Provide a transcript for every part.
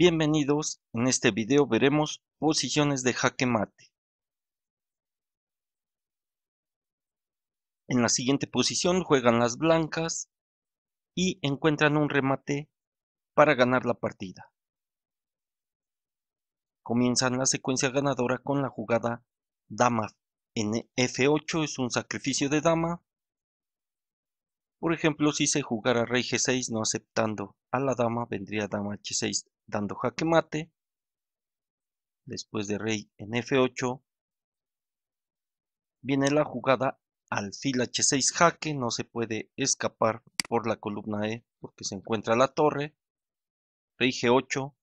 Bienvenidos, en este video veremos posiciones de jaque mate. En la siguiente posición juegan las blancas y encuentran un remate para ganar la partida. Comienzan la secuencia ganadora con la jugada dama en F8, es un sacrificio de dama. Por ejemplo, si se jugara rey g6 no aceptando a la dama, vendría dama h6 dando jaque mate. Después de rey en f8, viene la jugada alfil h6 jaque, no se puede escapar por la columna e porque se encuentra la torre. Rey g8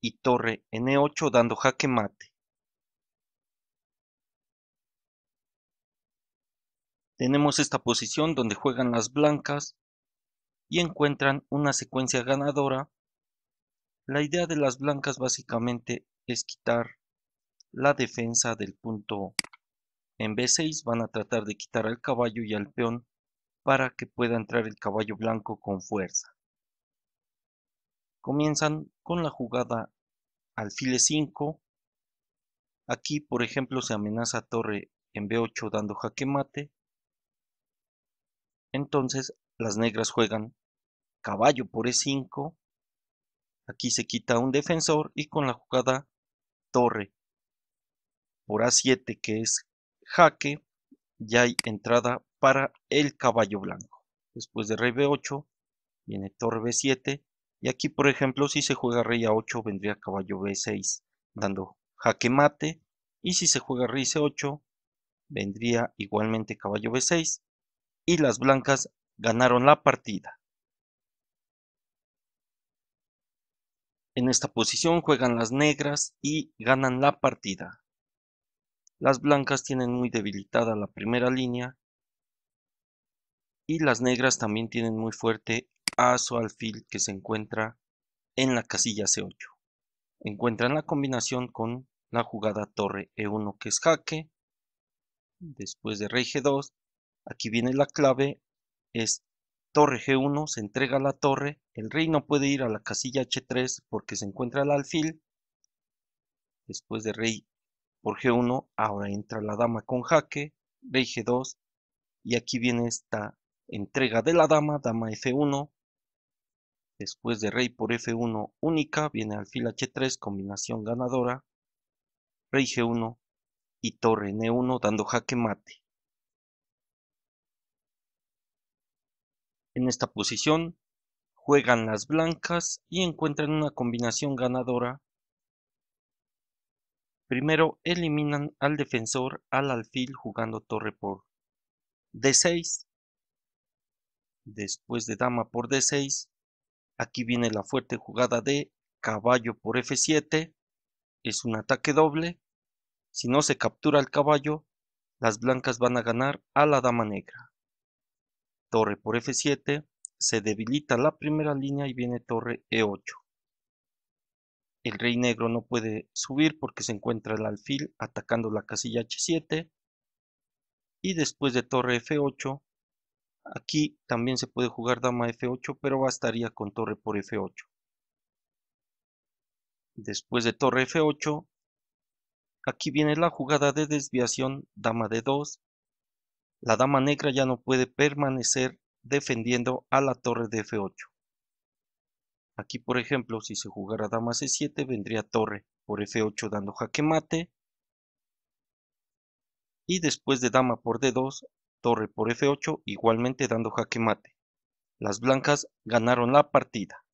y torre en e 8 dando jaque mate. Tenemos esta posición donde juegan las blancas y encuentran una secuencia ganadora. La idea de las blancas básicamente es quitar la defensa del punto en B6. Van a tratar de quitar al caballo y al peón para que pueda entrar el caballo blanco con fuerza. Comienzan con la jugada al file 5. Aquí, por ejemplo, se amenaza torre en B8 dando jaque mate. Entonces las negras juegan caballo por E5. Aquí se quita un defensor y con la jugada torre por A7 que es jaque, ya hay entrada para el caballo blanco. Después de rey B8 viene torre B7 y aquí por ejemplo si se juega rey A8 vendría caballo B6 dando jaque mate y si se juega rey C8 vendría igualmente caballo B6 y las blancas ganaron la partida. En esta posición juegan las negras y ganan la partida. Las blancas tienen muy debilitada la primera línea y las negras también tienen muy fuerte a su alfil que se encuentra en la casilla C8. Encuentran la combinación con la jugada torre E1 que es jaque, después de rey G2 Aquí viene la clave, es torre G1, se entrega la torre, el rey no puede ir a la casilla H3 porque se encuentra el alfil, después de rey por G1, ahora entra la dama con jaque, rey G2, y aquí viene esta entrega de la dama, dama F1, después de rey por F1 única, viene alfil H3, combinación ganadora, rey G1 y torre N1 dando jaque mate. En esta posición juegan las blancas y encuentran una combinación ganadora. Primero eliminan al defensor al alfil jugando torre por d6. Después de dama por d6, aquí viene la fuerte jugada de caballo por f7. Es un ataque doble. Si no se captura el caballo, las blancas van a ganar a la dama negra torre por f7, se debilita la primera línea y viene torre e8. El rey negro no puede subir porque se encuentra el alfil atacando la casilla h7. Y después de torre f8, aquí también se puede jugar dama f8, pero bastaría con torre por f8. Después de torre f8, aquí viene la jugada de desviación dama d2 la dama negra ya no puede permanecer defendiendo a la torre de f8. Aquí, por ejemplo, si se jugara dama c7, vendría torre por f8 dando jaque mate. Y después de dama por d2, torre por f8, igualmente dando jaque mate. Las blancas ganaron la partida.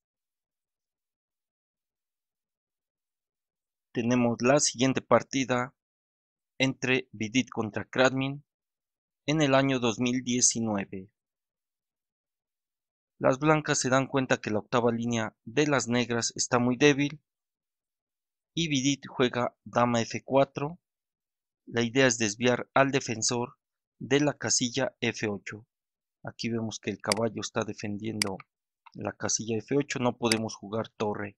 Tenemos la siguiente partida entre Vidit contra Kradmin en el año 2019. Las blancas se dan cuenta que la octava línea de las negras está muy débil y Vidit juega dama f4. La idea es desviar al defensor de la casilla f8. Aquí vemos que el caballo está defendiendo la casilla f8. No podemos jugar torre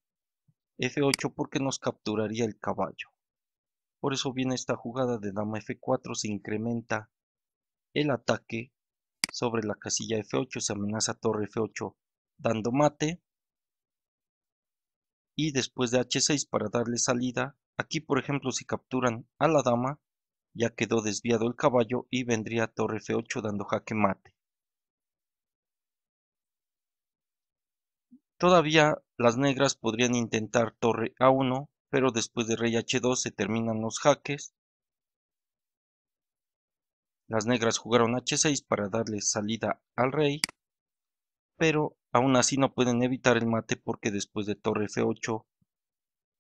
f8 porque nos capturaría el caballo. Por eso viene esta jugada de dama f4, se incrementa el ataque sobre la casilla F8, se amenaza torre F8 dando mate y después de H6 para darle salida, aquí por ejemplo si capturan a la dama, ya quedó desviado el caballo y vendría torre F8 dando jaque mate. Todavía las negras podrían intentar torre A1, pero después de rey H2 se terminan los jaques las negras jugaron h6 para darle salida al rey, pero aún así no pueden evitar el mate porque después de torre f8,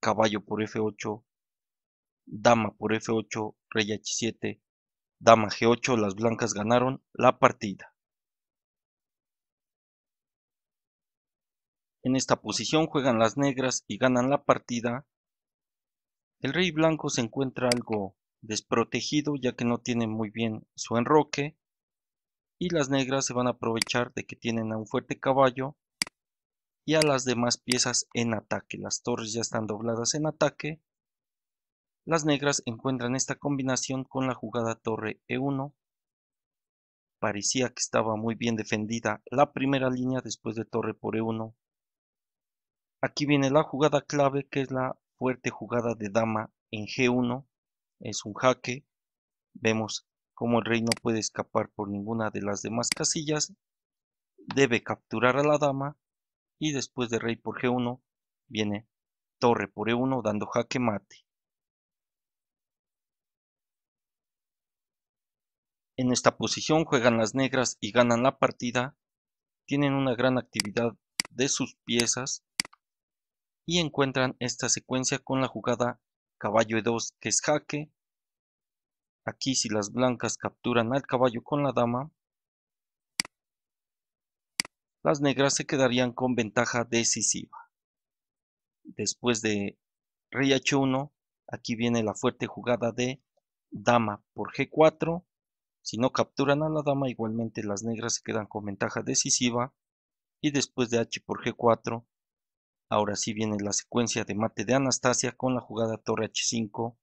caballo por f8, dama por f8, rey h7, dama g8, las blancas ganaron la partida. En esta posición juegan las negras y ganan la partida. El rey blanco se encuentra algo desprotegido ya que no tiene muy bien su enroque y las negras se van a aprovechar de que tienen a un fuerte caballo y a las demás piezas en ataque. Las torres ya están dobladas en ataque. Las negras encuentran esta combinación con la jugada torre E1. Parecía que estaba muy bien defendida la primera línea después de torre por E1. Aquí viene la jugada clave que es la fuerte jugada de dama en G1 es un jaque. Vemos como el rey no puede escapar por ninguna de las demás casillas. Debe capturar a la dama. Y después de rey por G1 viene torre por E1 dando jaque mate. En esta posición juegan las negras y ganan la partida. Tienen una gran actividad de sus piezas y encuentran esta secuencia con la jugada caballo E2 que es jaque. Aquí si las blancas capturan al caballo con la dama, las negras se quedarían con ventaja decisiva. Después de rey h1, aquí viene la fuerte jugada de dama por g4. Si no capturan a la dama, igualmente las negras se quedan con ventaja decisiva. Y después de h por g4, Ahora sí viene la secuencia de mate de Anastasia con la jugada torre h5,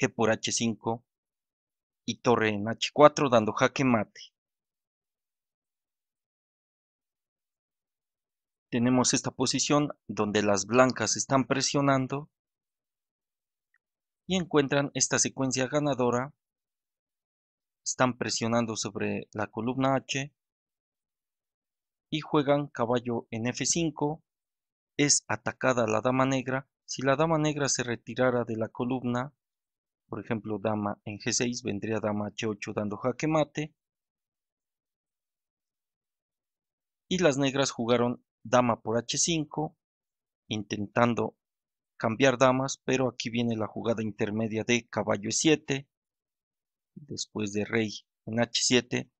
g por h5 y torre en h4 dando jaque mate. Tenemos esta posición donde las blancas están presionando y encuentran esta secuencia ganadora. Están presionando sobre la columna H juegan caballo en f5, es atacada la dama negra, si la dama negra se retirara de la columna, por ejemplo dama en g6, vendría dama h8 dando jaque mate, y las negras jugaron dama por h5, intentando cambiar damas, pero aquí viene la jugada intermedia de caballo e7, después de rey en h7,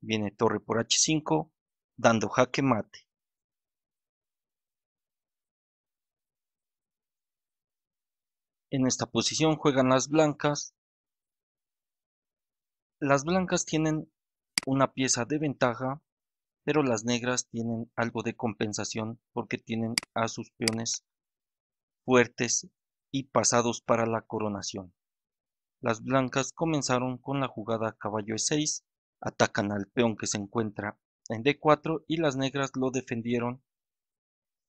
viene torre por h5, dando jaque mate En esta posición juegan las blancas. Las blancas tienen una pieza de ventaja, pero las negras tienen algo de compensación porque tienen a sus peones fuertes y pasados para la coronación. Las blancas comenzaron con la jugada caballo e6, atacan al peón que se encuentra en D4 y las negras lo defendieron.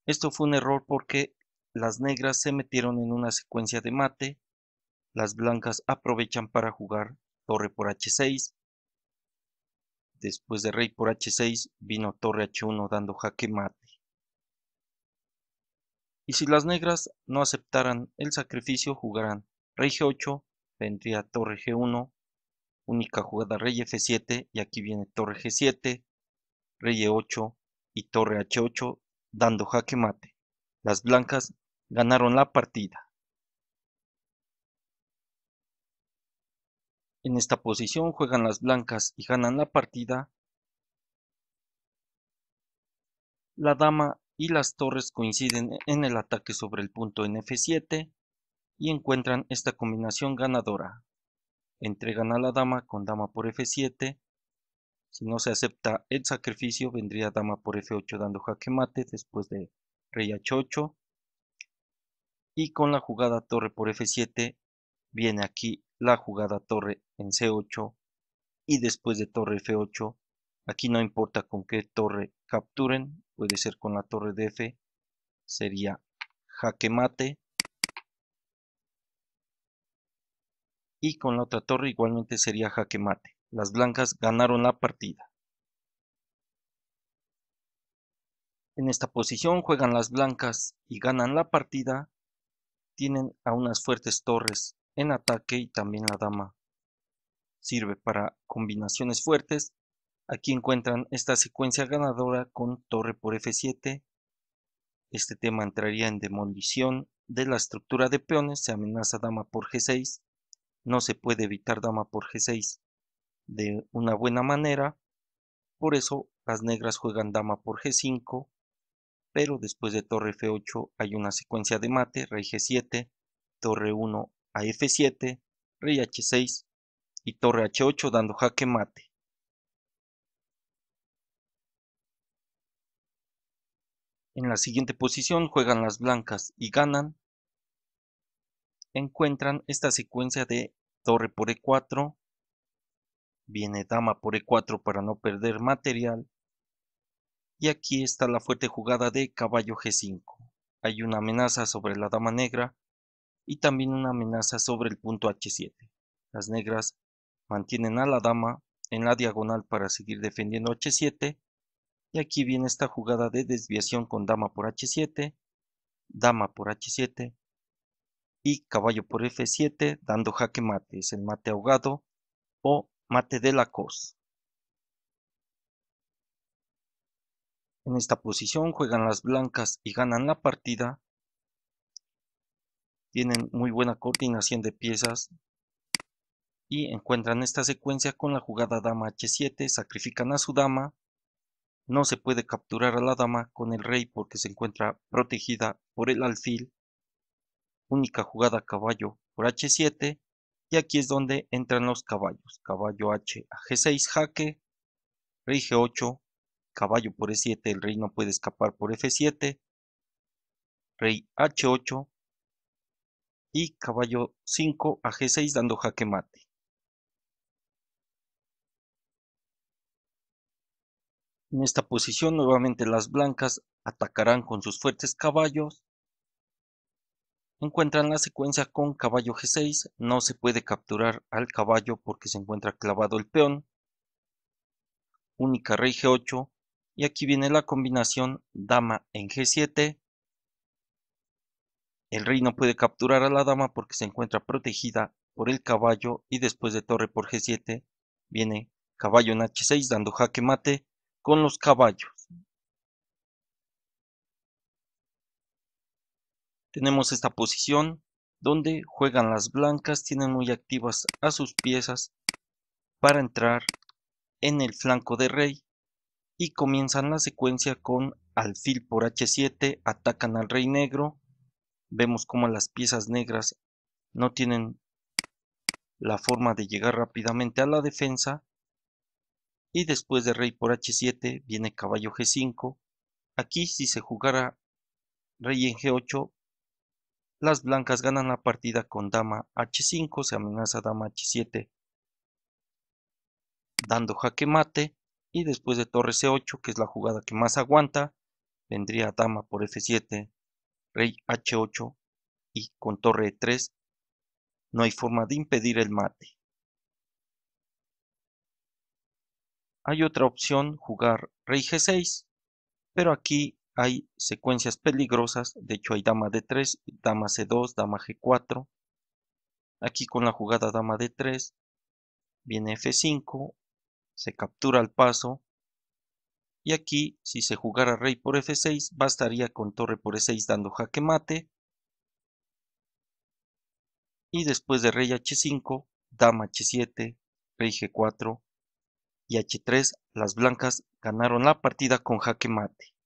Esto fue un error porque las negras se metieron en una secuencia de mate, las blancas aprovechan para jugar torre por H6, después de rey por H6 vino torre H1 dando jaque mate. Y si las negras no aceptaran el sacrificio jugarán rey G8, vendría torre G1, única jugada rey F7 y aquí viene torre G7, rey e8 y torre h8 dando jaque mate. Las blancas ganaron la partida. En esta posición juegan las blancas y ganan la partida. La dama y las torres coinciden en el ataque sobre el punto en f7 y encuentran esta combinación ganadora. Entregan a la dama con dama por f7 si no se acepta el sacrificio, vendría dama por f8 dando jaque mate después de rey h8. Y con la jugada torre por f7, viene aquí la jugada torre en c8. Y después de torre f8, aquí no importa con qué torre capturen, puede ser con la torre de f, sería jaque mate. Y con la otra torre igualmente sería jaque mate. Las blancas ganaron la partida. En esta posición juegan las blancas y ganan la partida. Tienen a unas fuertes torres en ataque y también la dama. Sirve para combinaciones fuertes. Aquí encuentran esta secuencia ganadora con torre por f7. Este tema entraría en demolición de la estructura de peones. Se amenaza dama por g6. No se puede evitar dama por g6 de una buena manera. Por eso las negras juegan dama por g5, pero después de torre f8 hay una secuencia de mate, rey g7, torre 1 a f7, rey h6 y torre h8 dando jaque mate. En la siguiente posición juegan las blancas y ganan. Encuentran esta secuencia de torre por e4, Viene dama por e4 para no perder material. Y aquí está la fuerte jugada de caballo g5. Hay una amenaza sobre la dama negra y también una amenaza sobre el punto h7. Las negras mantienen a la dama en la diagonal para seguir defendiendo h7 y aquí viene esta jugada de desviación con dama por h7, dama por h7 y caballo por f7 dando jaque mate, es el mate ahogado o mate de la cos. En esta posición juegan las blancas y ganan la partida. Tienen muy buena coordinación de piezas. Y encuentran esta secuencia con la jugada dama h7. Sacrifican a su dama. No se puede capturar a la dama con el rey porque se encuentra protegida por el alfil. Única jugada caballo por h7. Y aquí es donde entran los caballos. Caballo H a G6 jaque, rey G8, caballo por E7, el rey no puede escapar por F7, rey H8 y caballo 5 a G6 dando jaque mate. En esta posición nuevamente las blancas atacarán con sus fuertes caballos encuentran la secuencia con caballo g6, no se puede capturar al caballo porque se encuentra clavado el peón, única rey g8, y aquí viene la combinación dama en g7, el rey no puede capturar a la dama porque se encuentra protegida por el caballo y después de torre por g7 viene caballo en h6 dando jaque mate con los caballos. Tenemos esta posición donde juegan las blancas, tienen muy activas a sus piezas para entrar en el flanco de rey y comienzan la secuencia con alfil por h7, atacan al rey negro, vemos como las piezas negras no tienen la forma de llegar rápidamente a la defensa y después de rey por h7 viene caballo g5, aquí si se jugara rey en g8 las blancas ganan la partida con dama h5, se amenaza dama h7, dando jaque mate, y después de torre c8, que es la jugada que más aguanta, vendría dama por f7, rey h8, y con torre e3, no hay forma de impedir el mate. Hay otra opción, jugar rey g6, pero aquí hay secuencias peligrosas de hecho hay dama d3, dama c2, dama g4 aquí con la jugada dama d3 viene f5 se captura el paso y aquí si se jugara rey por f6 bastaría con torre por e6 dando jaque mate y después de rey h5 dama h7 rey g4 y h3 las blancas ganaron la partida con jaque mate